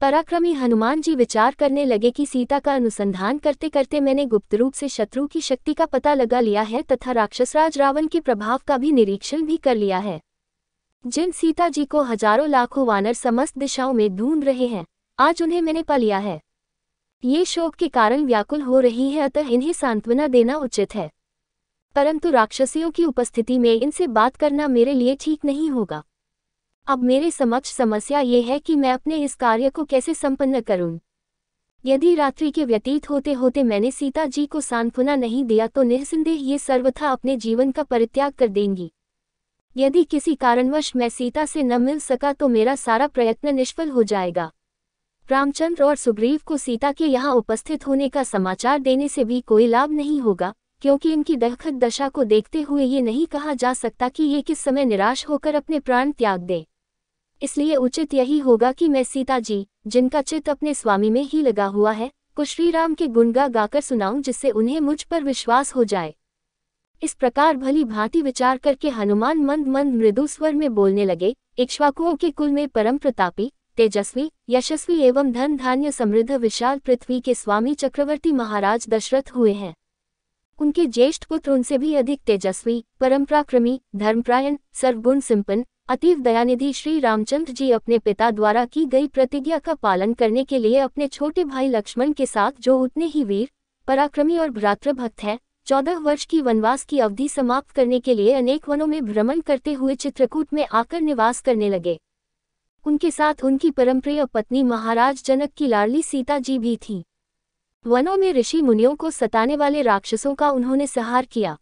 पराक्रमी हनुमान जी विचार करने लगे कि सीता का अनुसंधान करते करते मैंने गुप्त रूप से शत्रु की शक्ति का पता लगा लिया है तथा राक्षसराज रावण के प्रभाव का भी निरीक्षण भी कर लिया है जिन सीता जी को हजारों लाखों वानर समस्त दिशाओं में ढूंढ रहे हैं आज उन्हें मैंने पा लिया है ये शोक के कारण व्याकुल हो रही है अतः इन्हें सांत्वना देना उचित है परंतु राक्षसियों की उपस्थिति में इनसे बात करना मेरे लिए ठीक नहीं होगा अब मेरे समक्ष समस्या ये है कि मैं अपने इस कार्य को कैसे संपन्न करूं। यदि रात्रि के व्यतीत होते होते मैंने सीता जी को सांत्वना नहीं दिया तो निस्संदेह ये सर्वथा अपने जीवन का परित्याग कर देंगी यदि किसी कारणवश मैं सीता से न मिल सका तो मेरा सारा प्रयत्न निष्फल हो जाएगा रामचंद्र और सुग्रीव को सीता के यहाँ उपस्थित होने का समाचार देने से भी कोई लाभ नहीं होगा क्योंकि इनकी दहखत दशा को देखते हुए ये नहीं कहा जा सकता कि ये किस समय निराश होकर अपने प्राण त्याग दे इसलिए उचित यही होगा कि मैं सीता जी जिनका चित अपने स्वामी में ही लगा हुआ है को श्रीराम के गुणगा गाकर सुनाऊं जिससे उन्हें मुझ पर विश्वास हो जाए इस प्रकार भली भांति विचार करके हनुमान मंद मंद मृदु स्वर में बोलने लगे इक्ष्वाकुओं के कुल में परम प्रतापी तेजस्वी यशस्वी एवं धन धान्य समृद्ध विशाल पृथ्वी के स्वामी चक्रवर्ती महाराज दशरथ हुए हैं उनके ज्येष्ठ पुत्र उनसे भी अधिक तेजस्वी परम्पराक्रमी धर्मप्रायण सर्वगुण सिंपन अतीव दयानिधि श्री रामचंद्र जी अपने पिता द्वारा की गई प्रतिज्ञा का पालन करने के लिए अपने छोटे भाई लक्ष्मण के साथ जो उतने ही वीर पराक्रमी और भ्रातृभक्त हैं चौदह वर्ष की वनवास की अवधि समाप्त करने के लिए अनेक वनों में भ्रमण करते हुए चित्रकूट में आकर निवास करने लगे उनके साथ उनकी परमप्रिय पत्नी महाराज जनक की लाडली सीता जी भी थीं वनों में ऋषि मुनियों को सताने वाले राक्षसों का उन्होंने सहार किया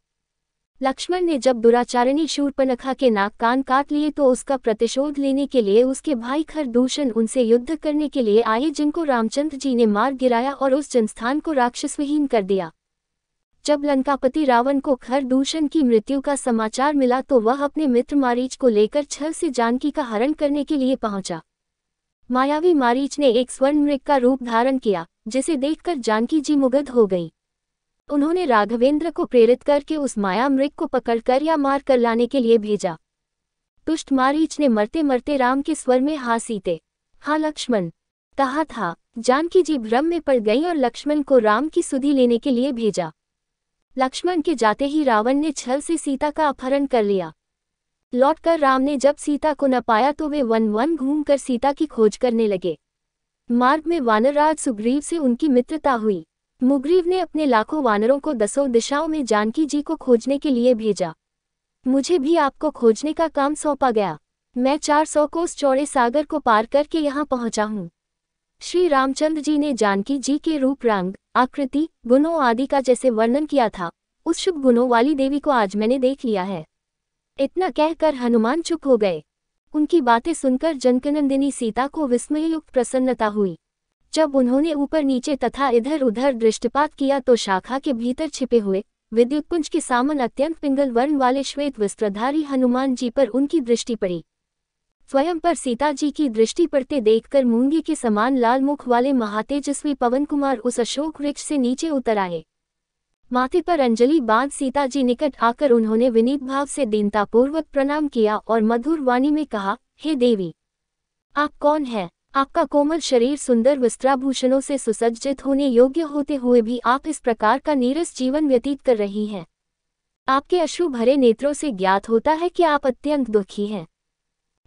लक्ष्मण ने जब दुराचारिणी शूरपनखा के नाक कान काट लिए तो उसका प्रतिशोध लेने के लिए उसके भाई खरदूषण उनसे युद्ध करने के लिए आए जिनको रामचंद्र जी ने मार गिराया और उस जनस्थान को राक्षसविहीन कर दिया जब लंकापति रावण को खरदूषण की मृत्यु का समाचार मिला तो वह अपने मित्र मारीच को लेकर छल से जानकी का हरण करने के लिए पहुंचा मायावी मारीच ने एक स्वर्ण मृग का रूप धारण किया जिसे देखकर जानकी जी मुगध हो गई उन्होंने राघवेंद्र को प्रेरित करके उस माया मृग को पकड़कर या मार कर लाने के लिए भेजा तुष्ट मारीच ने मरते मरते राम के स्वर में हाँ सीते हाँ लक्ष्मण कहा था जानकी जी भ्रम में पड़ गई और लक्ष्मण को राम की सुधि लेने के लिए भेजा लक्ष्मण के जाते ही रावण ने छल से सीता का अपहरण कर लिया लौटकर राम ने जब सीता को न पाया तो वे वन वन घूमकर सीता की खोज करने लगे मार्ग में वानरराज सुग्रीव से उनकी मित्रता हुई मुग्रीव ने अपने लाखों वानरों को दसों दिशाओं में जानकी जी को खोजने के लिए भेजा मुझे भी आपको खोजने का काम सौंपा गया मैं चार सौ कोस चौड़े सागर को पार करके यहाँ पहुँचा हूँ श्री रामचंद्र जी ने जानकी जी के रूप रंग आकृति गुणों आदि का जैसे वर्णन किया था उस शुभ गुणों वाली देवी को आज मैंने देख लिया है इतना कहकर हनुमान चुप हो गए उनकी बातें सुनकर जनकनंदिनी सीता को विस्मयुक्त प्रसन्नता हुई जब उन्होंने ऊपर नीचे तथा इधर उधर दृष्टिपात किया तो शाखा के भीतर छिपे हुए विद्युत कुंज के सामन अत्यंत पिंगल वर्ण वाले श्वेत वस्त्रधारी हनुमान जी पर उनकी दृष्टि पड़ी स्वयं पर सीता जी की दृष्टि पड़ते देखकर मूंगी के समान लाल मुख वाले महातेजस्वी पवन कुमार उस अशोक वृक्ष से नीचे उतर आए माथे पर अंजलि बाद सीता जी निकट आकर उन्होंने विनीत भाव से दीनतापूर्वक प्रणाम किया और मधुर वाणी में कहा हे देवी आप कौन हैं आपका कोमल शरीर सुंदर वस्त्राभूषणों से सुसज्जित होने योग्य होते हुए भी आप इस प्रकार का नीरस जीवन व्यतीत कर रही हैं आपके अश्रु भरे नेत्रों से ज्ञात होता है कि आप अत्यंत दुखी हैं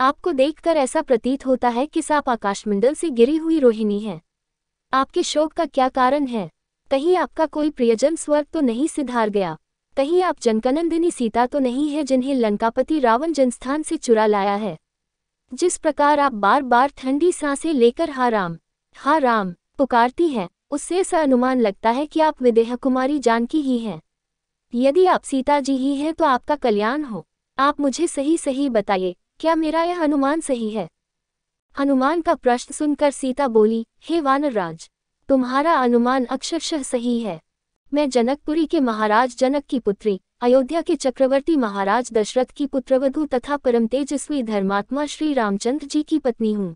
आपको देखकर ऐसा प्रतीत होता है कि साप आकाशमंडल से गिरी हुई रोहिणी हैं आपके शोक का क्या कारण है कहीं आपका कोई प्रियजन स्वर्ग तो नहीं सिधार गया कहीं आप जनकनंदिनी सीता तो नहीं है जिन्हें लंकापति रावण जनस्थान से चुरा लाया है जिस प्रकार आप बार बार ठंडी सांसें लेकर हा राम हा राम पुकारती हैं उससे ऐसा अनुमान लगता है कि आप विदेह कुमारी जानकी ही हैं यदि आप सीता जी ही हैं तो आपका कल्याण हो आप मुझे सही सही बताइए क्या मेरा यह अनुमान सही है हनुमान का प्रश्न सुनकर सीता बोली हे वानरराज तुम्हारा अनुमान अक्षरशः सही है मैं जनकपुरी के महाराज जनक की पुत्री अयोध्या के चक्रवर्ती महाराज दशरथ की पुत्रवधु तथा परम तेजस्वी धर्मात्मा श्री रामचंद्र जी की पत्नी हूँ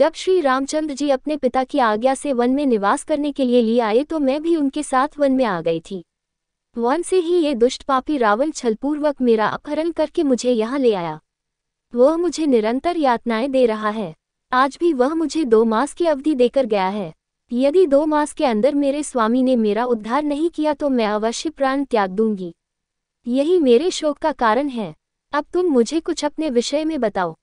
जब श्री रामचंद्र जी अपने पिता की आज्ञा से वन में निवास करने के लिए लिए आए तो मैं भी उनके साथ वन में आ गई थी वन से ही ये दुष्ट पापी रावण छलपूर्वक मेरा अपहरण करके मुझे यहाँ ले आया वह मुझे निरंतर यातनाएं दे रहा है आज भी वह मुझे दो मास की अवधि देकर गया है यदि दो मास के अंदर मेरे स्वामी ने मेरा उद्धार नहीं किया तो मैं अवश्य प्राण त्याग दूंगी यही मेरे शोक का कारण है अब तुम मुझे कुछ अपने विषय में बताओ